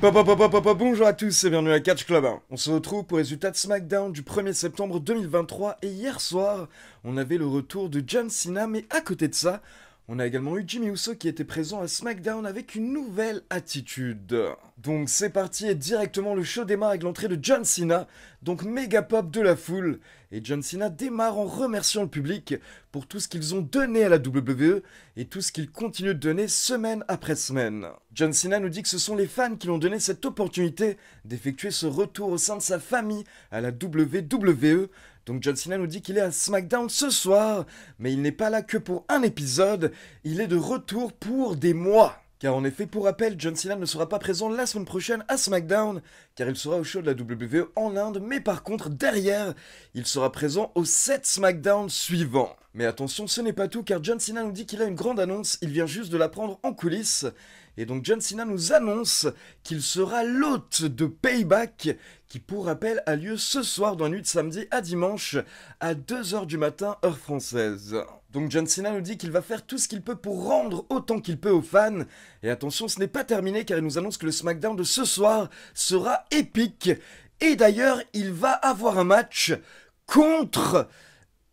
Bonjour à tous et bienvenue à Catch Club. Hein. On se retrouve pour les résultats de SmackDown du 1er septembre 2023 et hier soir, on avait le retour de John Cena mais à côté de ça, on a également eu Jimmy Uso qui était présent à SmackDown avec une nouvelle attitude. Donc c'est parti et directement le show démarre avec l'entrée de John Cena, donc méga pop de la foule et John Cena démarre en remerciant le public pour tout ce qu'ils ont donné à la WWE et tout ce qu'ils continuent de donner semaine après semaine. John Cena nous dit que ce sont les fans qui l'ont donné cette opportunité d'effectuer ce retour au sein de sa famille à la WWE. Donc John Cena nous dit qu'il est à SmackDown ce soir, mais il n'est pas là que pour un épisode, il est de retour pour des mois. Car en effet, pour rappel, John Cena ne sera pas présent la semaine prochaine à SmackDown, car il sera au show de la WWE en Inde, mais par contre, derrière, il sera présent aux 7 SmackDown suivants. Mais attention, ce n'est pas tout, car John Cena nous dit qu'il a une grande annonce, il vient juste de la prendre en coulisses. Et donc John Cena nous annonce qu'il sera l'hôte de Payback, qui pour rappel a lieu ce soir dans la nuit de samedi à dimanche à 2h du matin heure française. Donc John Cena nous dit qu'il va faire tout ce qu'il peut pour rendre autant qu'il peut aux fans. Et attention, ce n'est pas terminé car il nous annonce que le SmackDown de ce soir sera épique. Et d'ailleurs, il va avoir un match contre...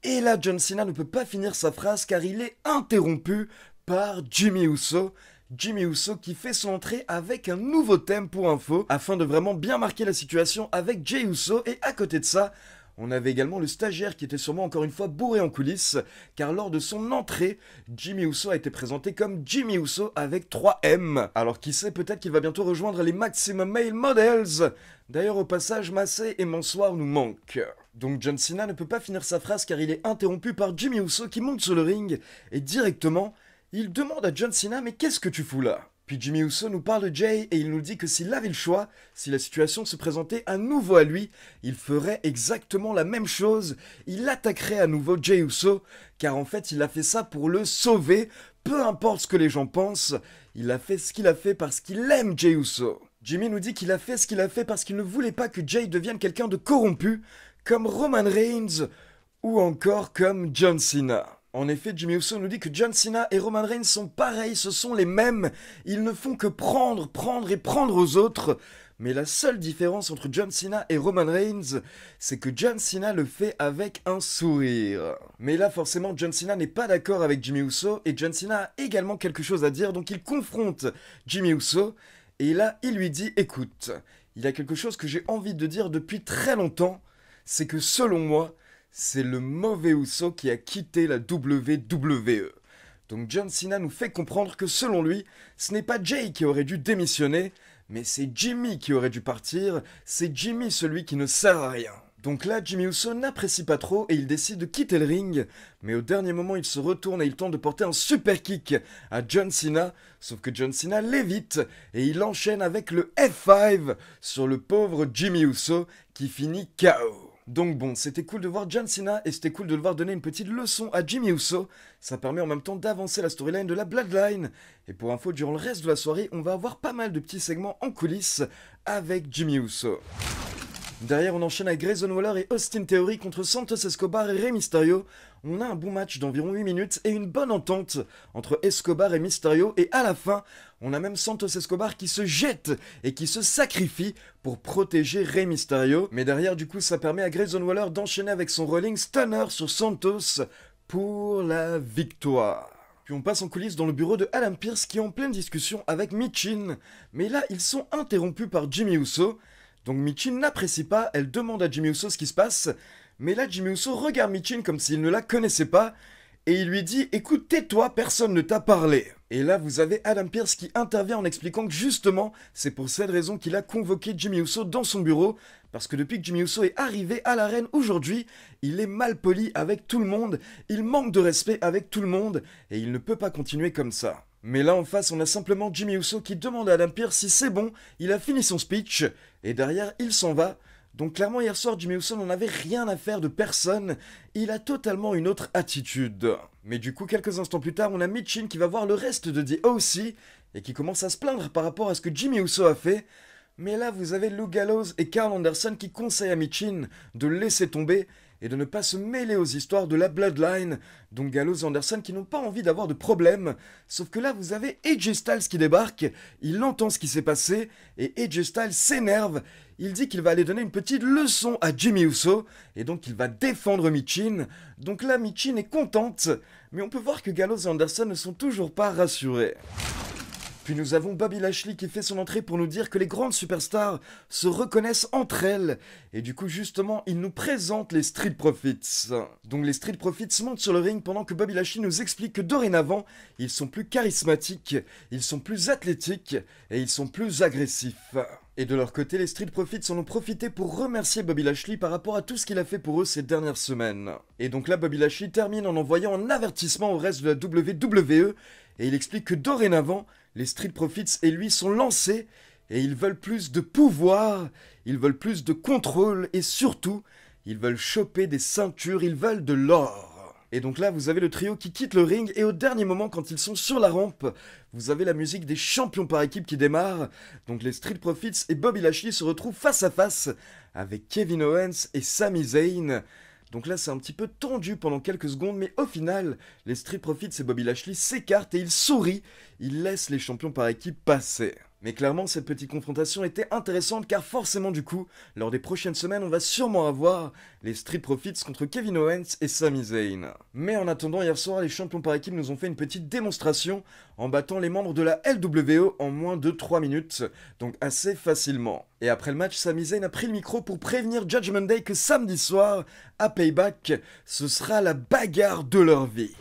Et là, John Cena ne peut pas finir sa phrase car il est interrompu par Jimmy Uso. Jimmy Uso qui fait son entrée avec un nouveau thème pour info afin de vraiment bien marquer la situation avec Jay Uso et à côté de ça, on avait également le stagiaire qui était sûrement encore une fois bourré en coulisses, car lors de son entrée, Jimmy Uso a été présenté comme Jimmy Uso avec 3 M. Alors qui sait, peut-être qu'il va bientôt rejoindre les Maximum Male Models. D'ailleurs, au passage, Massé et Mansoir nous manquent. Donc John Cena ne peut pas finir sa phrase car il est interrompu par Jimmy Uso qui monte sur le ring et directement, il demande à John Cena mais qu'est-ce que tu fous là puis Jimmy Uso nous parle de Jay et il nous dit que s'il avait le choix, si la situation se présentait à nouveau à lui, il ferait exactement la même chose, il attaquerait à nouveau Jay Uso, car en fait il a fait ça pour le sauver, peu importe ce que les gens pensent, il a fait ce qu'il a fait parce qu'il aime Jay Uso. Jimmy nous dit qu'il a fait ce qu'il a fait parce qu'il ne voulait pas que Jay devienne quelqu'un de corrompu, comme Roman Reigns ou encore comme John Cena. En effet, Jimmy Uso nous dit que John Cena et Roman Reigns sont pareils, ce sont les mêmes. Ils ne font que prendre, prendre et prendre aux autres. Mais la seule différence entre John Cena et Roman Reigns, c'est que John Cena le fait avec un sourire. Mais là, forcément, John Cena n'est pas d'accord avec Jimmy Uso et John Cena a également quelque chose à dire, donc il confronte Jimmy Uso. Et là, il lui dit Écoute, il y a quelque chose que j'ai envie de dire depuis très longtemps, c'est que selon moi, c'est le mauvais Uso qui a quitté la WWE. Donc John Cena nous fait comprendre que selon lui, ce n'est pas Jay qui aurait dû démissionner, mais c'est Jimmy qui aurait dû partir, c'est Jimmy celui qui ne sert à rien. Donc là, Jimmy Uso n'apprécie pas trop et il décide de quitter le ring, mais au dernier moment, il se retourne et il tente de porter un super kick à John Cena, sauf que John Cena l'évite et il enchaîne avec le F5 sur le pauvre Jimmy Uso qui finit KO. Donc bon, c'était cool de voir John Cena et c'était cool de le voir donner une petite leçon à Jimmy Uso. Ça permet en même temps d'avancer la storyline de la Bloodline. Et pour info, durant le reste de la soirée, on va avoir pas mal de petits segments en coulisses avec Jimmy Uso. Derrière, on enchaîne avec Grayson Waller et Austin Theory contre Santos Escobar et Rey Mysterio. On a un bon match d'environ 8 minutes et une bonne entente entre Escobar et Mysterio. Et à la fin, on a même Santos Escobar qui se jette et qui se sacrifie pour protéger Rey Mysterio. Mais derrière, du coup, ça permet à Grayson Waller d'enchaîner avec son rolling stunner sur Santos pour la victoire. Puis on passe en coulisses dans le bureau de Alan Pierce qui est en pleine discussion avec Michin. Mais là, ils sont interrompus par Jimmy Uso. Donc Michin n'apprécie pas, elle demande à Jimmy Uso ce qui se passe, mais là Jimmy Uso regarde Michin comme s'il ne la connaissait pas, et il lui dit écoute tais-toi, personne ne t'a parlé. Et là vous avez Adam Pierce qui intervient en expliquant que justement c'est pour cette raison qu'il a convoqué Jimmy Uso dans son bureau, parce que depuis que Jimmy Uso est arrivé à l'arène aujourd'hui, il est mal poli avec tout le monde, il manque de respect avec tout le monde, et il ne peut pas continuer comme ça. Mais là en face, on a simplement Jimmy Uso qui demande à Adam si c'est bon, il a fini son speech, et derrière, il s'en va. Donc clairement, hier soir, Jimmy Uso n'en avait rien à faire de personne, il a totalement une autre attitude. Mais du coup, quelques instants plus tard, on a Mitchin qui va voir le reste de The O.C. et qui commence à se plaindre par rapport à ce que Jimmy Uso a fait. Mais là, vous avez Lou Gallows et Carl Anderson qui conseillent à Mitchin de laisser tomber et de ne pas se mêler aux histoires de la Bloodline, donc Gallows Anderson qui n'ont pas envie d'avoir de problème. Sauf que là, vous avez AJ Styles qui débarque, il entend ce qui s'est passé, et AJ Styles s'énerve. Il dit qu'il va aller donner une petite leçon à Jimmy Uso, et donc il va défendre Michin. Donc là, Michin est contente, mais on peut voir que Gallows et Anderson ne sont toujours pas rassurés. Puis nous avons Bobby Lashley qui fait son entrée pour nous dire que les grandes superstars se reconnaissent entre elles. Et du coup, justement, il nous présente les Street Profits. Donc les Street Profits montent sur le ring pendant que Bobby Lashley nous explique que dorénavant, ils sont plus charismatiques, ils sont plus athlétiques et ils sont plus agressifs. Et de leur côté, les Street Profits en ont profité pour remercier Bobby Lashley par rapport à tout ce qu'il a fait pour eux ces dernières semaines. Et donc là, Bobby Lashley termine en envoyant un avertissement au reste de la WWE, et il explique que dorénavant, les Street Profits et lui sont lancés et ils veulent plus de pouvoir, ils veulent plus de contrôle et surtout, ils veulent choper des ceintures, ils veulent de l'or. Et donc là, vous avez le trio qui quitte le ring et au dernier moment, quand ils sont sur la rampe, vous avez la musique des champions par équipe qui démarre. Donc les Street Profits et Bobby Lashley se retrouvent face à face avec Kevin Owens et Sami Zayn. Donc là, c'est un petit peu tendu pendant quelques secondes, mais au final, les Street Profits et Bobby Lashley s'écartent et il sourit. Il laisse les champions par équipe passer. Mais clairement, cette petite confrontation était intéressante car forcément du coup, lors des prochaines semaines, on va sûrement avoir les Street Profits contre Kevin Owens et Sami Zayn. Mais en attendant, hier soir, les champions par équipe nous ont fait une petite démonstration en battant les membres de la LWO en moins de 3 minutes, donc assez facilement. Et après le match, Sami Zayn a pris le micro pour prévenir Judgment Day que samedi soir, à Payback, ce sera la bagarre de leur vie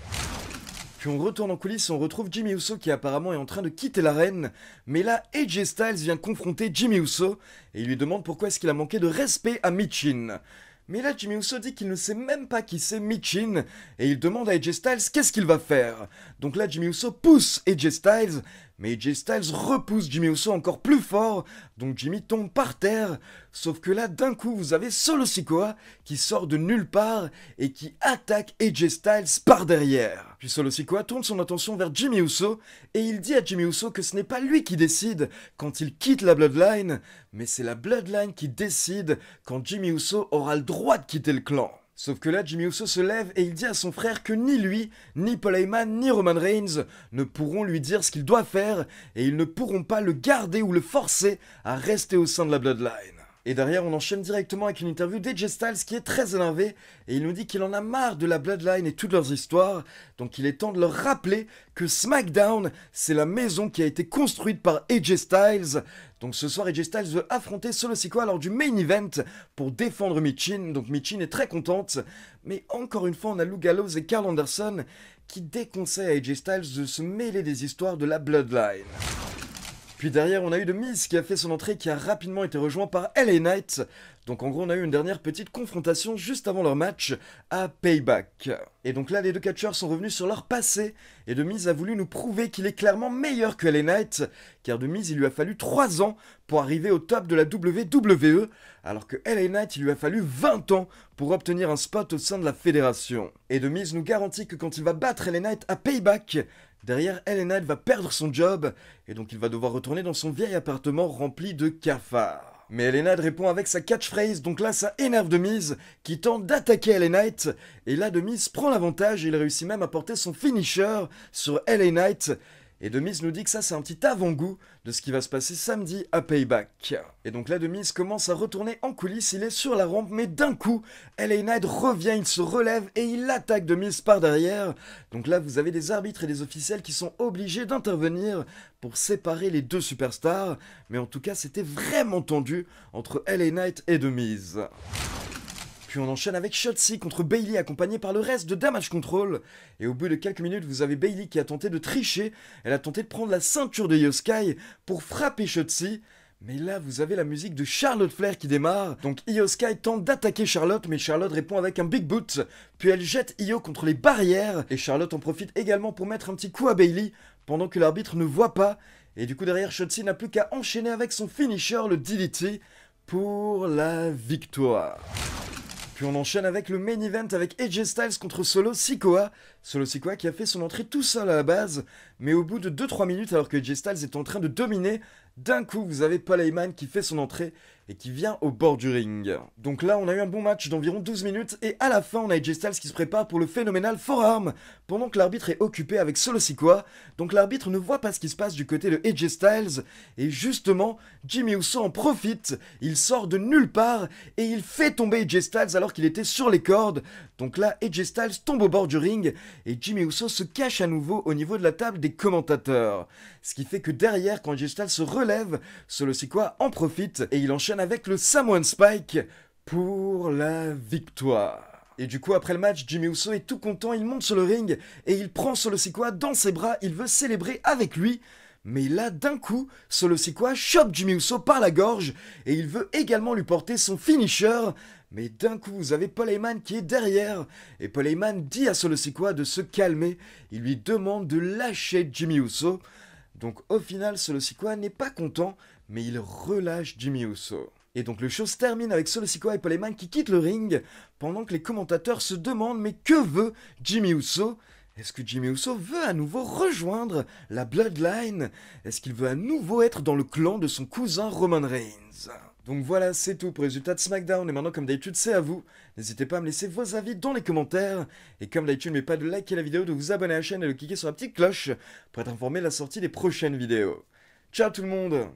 on retourne en coulisses, on retrouve Jimmy Uso qui apparemment est en train de quitter l'arène. Mais là, AJ Styles vient confronter Jimmy Uso et il lui demande pourquoi est-ce qu'il a manqué de respect à Michin. Mais là, Jimmy Uso dit qu'il ne sait même pas qui c'est Michin et il demande à AJ Styles qu'est-ce qu'il va faire. Donc là, Jimmy Uso pousse AJ Styles mais AJ Styles repousse Jimmy Uso encore plus fort, donc Jimmy tombe par terre, sauf que là d'un coup vous avez Solo Sikoa qui sort de nulle part et qui attaque AJ Styles par derrière. Puis Solo Sikoa tourne son attention vers Jimmy Uso et il dit à Jimmy Uso que ce n'est pas lui qui décide quand il quitte la Bloodline, mais c'est la Bloodline qui décide quand Jimmy Uso aura le droit de quitter le clan. Sauf que là, Jimmy Uso se lève et il dit à son frère que ni lui, ni Paul Heyman, ni Roman Reigns ne pourront lui dire ce qu'il doit faire et ils ne pourront pas le garder ou le forcer à rester au sein de la Bloodline. Et derrière, on enchaîne directement avec une interview d'AJ Styles qui est très énervé et il nous dit qu'il en a marre de la Bloodline et toutes leurs histoires. Donc il est temps de leur rappeler que SmackDown, c'est la maison qui a été construite par AJ Styles. Donc ce soir, AJ Styles veut affronter Solo Sikoa lors du main event pour défendre Michin. Donc Michin est très contente. Mais encore une fois, on a Lou Gallows et Carl Anderson qui déconseillent à AJ Styles de se mêler des histoires de la Bloodline. Puis derrière, on a eu The Miz qui a fait son entrée qui a rapidement été rejoint par LA Knight. Donc en gros, on a eu une dernière petite confrontation juste avant leur match à Payback. Et donc là, les deux catcheurs sont revenus sur leur passé, et The Mise a voulu nous prouver qu'il est clairement meilleur que LA Knight, car The Miz, il lui a fallu 3 ans pour arriver au top de la WWE, alors que LA Knight, il lui a fallu 20 ans pour obtenir un spot au sein de la fédération. Et The Mise nous garantit que quand il va battre LA Knight à Payback, Derrière, Elena elle va perdre son job, et donc il va devoir retourner dans son vieil appartement rempli de cafards. Mais Elena répond avec sa catchphrase, donc là ça énerve Demise qui tente d'attaquer Ellen Knight, et là Demise prend l'avantage et il réussit même à porter son finisher sur Ellen Knight. Et Demise nous dit que ça c'est un petit avant-goût de ce qui va se passer samedi à Payback. Et donc là Demise commence à retourner en coulisses, il est sur la rampe mais d'un coup, LA Knight revient, il se relève et il attaque Demise par derrière. Donc là vous avez des arbitres et des officiels qui sont obligés d'intervenir pour séparer les deux superstars, mais en tout cas c'était vraiment tendu entre LA Knight et Demise. Puis on enchaîne avec Shotzi contre Bailey accompagné par le reste de Damage Control. Et au bout de quelques minutes, vous avez Bailey qui a tenté de tricher. Elle a tenté de prendre la ceinture de sky pour frapper Shotzi. Mais là, vous avez la musique de Charlotte Flair qui démarre. Donc Io Sky tente d'attaquer Charlotte, mais Charlotte répond avec un big boot. Puis elle jette Io contre les barrières. Et Charlotte en profite également pour mettre un petit coup à Bailey, pendant que l'arbitre ne voit pas. Et du coup, derrière, Shotzi n'a plus qu'à enchaîner avec son finisher, le DDT, pour la victoire. Puis on enchaîne avec le main event avec AJ Styles contre Solo Sikoa. Solo Sikoa qui a fait son entrée tout seul à la base, mais au bout de 2-3 minutes alors que AJ Styles est en train de dominer, d'un coup vous avez Paul Heyman qui fait son entrée et qui vient au bord du ring. Donc là, on a eu un bon match d'environ 12 minutes et à la fin, on a AJ Styles qui se prépare pour le phénoménal forearm pendant que l'arbitre est occupé avec Solo Donc l'arbitre ne voit pas ce qui se passe du côté de AJ Styles et justement, Jimmy Uso en profite. Il sort de nulle part et il fait tomber AJ Styles alors qu'il était sur les cordes. Donc là, AJ Styles tombe au bord du ring et Jimmy Uso se cache à nouveau au niveau de la table des commentateurs. Ce qui fait que derrière, quand AJ Styles se relève, Solo Sikoa en profite et il enchaîne avec le Samoan Spike pour la victoire. Et du coup, après le match, Jimmy Uso est tout content, il monte sur le ring et il prend Solo Sikoa dans ses bras, il veut célébrer avec lui. Mais là, d'un coup, Solo Sikoa chope Jimmy Uso par la gorge et il veut également lui porter son finisher. Mais d'un coup, vous avez Paul Heyman qui est derrière et Paul Heyman dit à Solo Sikoa de se calmer. Il lui demande de lâcher Jimmy Uso. Donc au final, Solo Sikoa n'est pas content mais il relâche Jimmy Uso. Et donc le show se termine avec Solo Sikoa et Paul qui quittent le ring, pendant que les commentateurs se demandent mais que veut Jimmy Uso Est-ce que Jimmy Uso veut à nouveau rejoindre la Bloodline Est-ce qu'il veut à nouveau être dans le clan de son cousin Roman Reigns donc voilà, c'est tout pour les résultats de SmackDown. Et maintenant, comme d'habitude, c'est à vous. N'hésitez pas à me laisser vos avis dans les commentaires. Et comme d'habitude, n'oubliez pas de liker la vidéo, de vous abonner à la chaîne et de cliquer sur la petite cloche pour être informé de la sortie des prochaines vidéos. Ciao tout le monde